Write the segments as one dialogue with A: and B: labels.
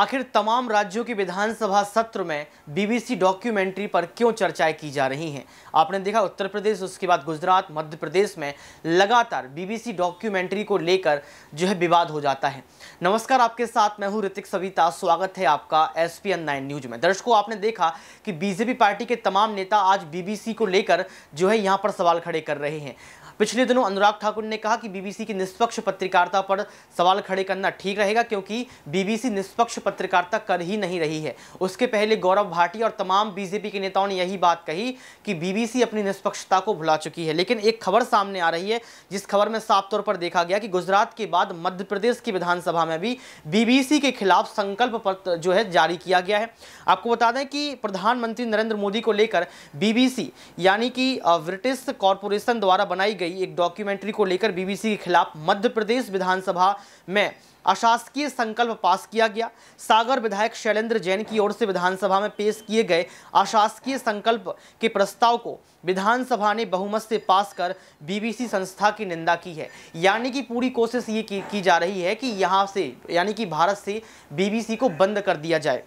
A: आखिर तमाम राज्यों के विधानसभा सत्र में बीबीसी डॉक्यूमेंट्री पर क्यों चर्चाएं की जा रही हैं आपने देखा उत्तर प्रदेश उसके बाद गुजरात मध्य प्रदेश में लगातार बीबीसी डॉक्यूमेंट्री को लेकर जो है विवाद हो जाता है नमस्कार आपके साथ मैं हूं ऋतिक सविता स्वागत है आपका एस पी नाइन न्यूज में दर्शकों आपने देखा कि बीजेपी पार्टी के तमाम नेता आज बीबीसी को लेकर जो है यहाँ पर सवाल खड़े कर रहे हैं पिछले दिनों अनुराग ठाकुर ने कहा कि बीबीसी की निष्पक्ष पत्रकारिता पर सवाल खड़े करना ठीक रहेगा क्योंकि बीबीसी निष्पक्ष पत्रकारिता कर ही नहीं रही है उसके पहले गौरव भाटी और तमाम बीजेपी के नेताओं ने यही बात कही कि बीबीसी अपनी निष्पक्षता को भुला चुकी है लेकिन एक खबर सामने आ रही है जिस खबर में साफ तौर पर देखा गया कि गुजरात के बाद मध्य प्रदेश की विधानसभा में भी बीबीसी के खिलाफ संकल्प पत्र जो है जारी किया गया है आपको बता दें कि प्रधानमंत्री नरेंद्र मोदी को लेकर बीबीसी यानी कि ब्रिटिश कॉरपोरेशन द्वारा बनाई गई गई एक डॉक्यूमेंट्री को लेकर बीबीसी के खिलाफ मध्य प्रदेश विधानसभा में अशासकीय संकल्प पास किया गया सागर विधायक शैलेंद्र जैन की ओर से विधानसभा में पेश किए गए अशासकीय संकल्प के प्रस्ताव को विधानसभा ने बहुमत से पास कर बीबीसी संस्था की निंदा की है यानी कि पूरी कोशिश ये की, की जा रही है कि यहाँ से यानी कि भारत से बीबीसी को बंद कर दिया जाए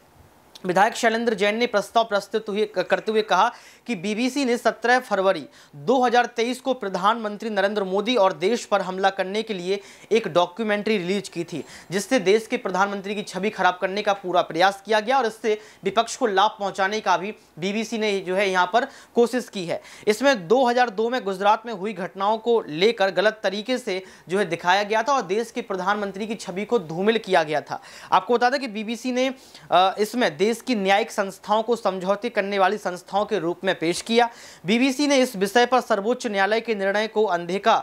A: विधायक शैलेंद्र जैन ने प्रस्ताव प्रस्तुत हुए करते हुए कहा कि बीबीसी ने 17 फरवरी 2023 को प्रधानमंत्री नरेंद्र मोदी और देश पर हमला करने के लिए एक डॉक्यूमेंट्री रिलीज की थी जिससे देश के प्रधानमंत्री की छवि खराब करने का पूरा प्रयास किया गया और इससे विपक्ष को लाभ पहुंचाने का भी बीबीसी ने जो है यहाँ पर कोशिश की है इसमें दो में गुजरात में हुई घटनाओं को लेकर गलत तरीके से जो है दिखाया गया था और देश के प्रधानमंत्री की छवि को धूमिल किया गया था आपको बता दें कि बीबीसी ने इसमें देश देश की न्यायिक संस्थाओं को समझौते करने वाली संस्थाओं के रूप में पेश किया बीबीसी ने इस विषय पर सर्वोच्च न्यायालय के निर्णय को अनदेखा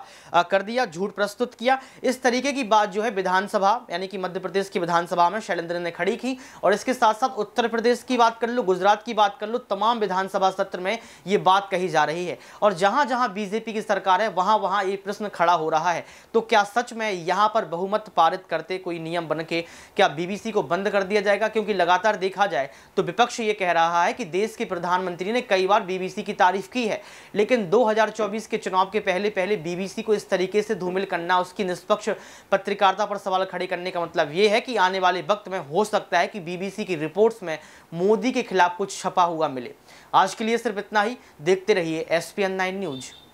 A: कर दिया झूठ प्रस्तुत किया इस तरीके की बात जो है विधानसभा यानी कि मध्य प्रदेश की विधानसभा में शैलेंद्र ने खड़ी की और इसके साथ साथ उत्तर प्रदेश की बात कर लो गुजरात की बात कर लो तमाम विधानसभा सत्र में ये बात कही जा रही है और जहां जहां बीजेपी की सरकार है वहां वहां ये प्रश्न खड़ा हो रहा है तो क्या सच में यहां पर बहुमत पारित करते कोई नियम बनके क्या बीबीसी को बंद कर दिया जाएगा क्योंकि लगातार देखा जाए जाए तो विपक्ष ये कह रहा है कि देश के प्रधानमंत्री ने कई बार बीबीसी की तारीफ की है लेकिन 2024 के चुनाव के पहले पहले बीबीसी को इस तरीके से धूमिल करना उसकी निष्पक्ष पत्रकारिता पर सवाल खड़े करने का मतलब ये है कि आने वाले वक्त में हो सकता है कि बीबीसी की रिपोर्ट्स में मोदी के खिलाफ कुछ छपा हुआ मिले आज के लिए सिर्फ इतना ही देखते रहिए एस पी न्यूज़